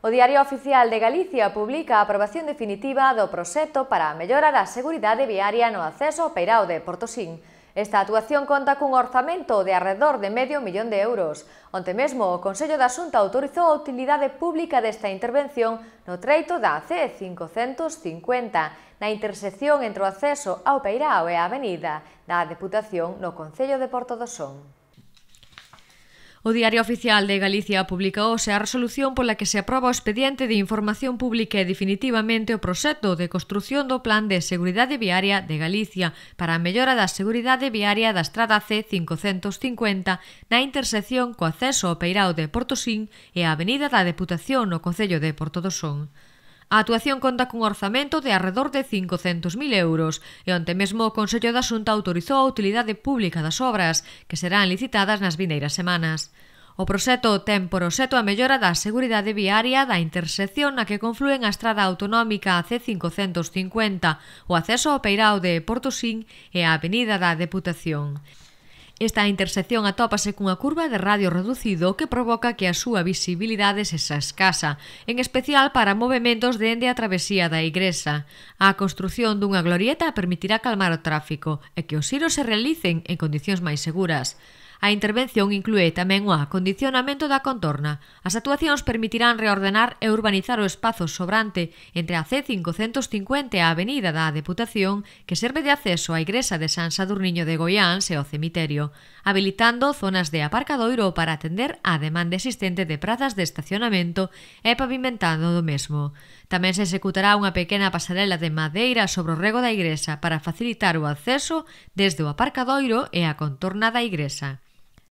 O Diario Oficial de Galicia publica a aprobación definitiva do proxecto para a mellora da seguridade viaria no acceso ao Peirao de Portosín. Esta actuación conta cun orzamento de arredor de medio millón de euros. Onte mesmo, o Consello da Xunta autorizou a utilidade pública desta intervención no treito da C550, na intersección entre o acceso ao Peirao e a Avenida da Deputación no Concello de Porto do Son. O Diario Oficial de Galicia publica hoxe a resolución pola que se aproba o expediente de información pública e definitivamente o proxecto de construción do Plan de Seguridade Viaria de Galicia para a mellora da seguridade viaria da estrada C550 na intersección co acceso ao Peirao de Portosín e a Avenida da Deputación no Concello de Portodosón. A actuación conta cun orzamento de arredor de 500.000 euros e onte mesmo o Consello da Xunta autorizou a utilidade pública das obras que serán licitadas nas vindeiras semanas. O proxecto ten por oxeto a mellora da seguridade viaria da intersección na que confluen a estrada autonómica C550, o acceso ao Peirao de Portosín e a Avenida da Deputación. Esta intersección atópase cunha curva de radio reducido que provoca que a súa visibilidade se xa escasa, en especial para movimentos dende a travesía da igresa. A construción dunha glorieta permitirá calmar o tráfico e que os xiros se realicen en condicións máis seguras. A intervención inclúe tamén o acondicionamento da contorna. As actuacións permitirán reordenar e urbanizar o espazo sobrante entre a C550 e a Avenida da Deputación que serve de acceso á igresa de San Sadurniño de Goiáns e ao cemiterio, habilitando zonas de aparcadoiro para atender á demanda existente de prazas de estacionamento e pavimentando do mesmo. Tamén se executará unha pequena pasarela de madeira sobre o rego da igresa para facilitar o acceso desde o aparcadoiro e a contorna da igresa.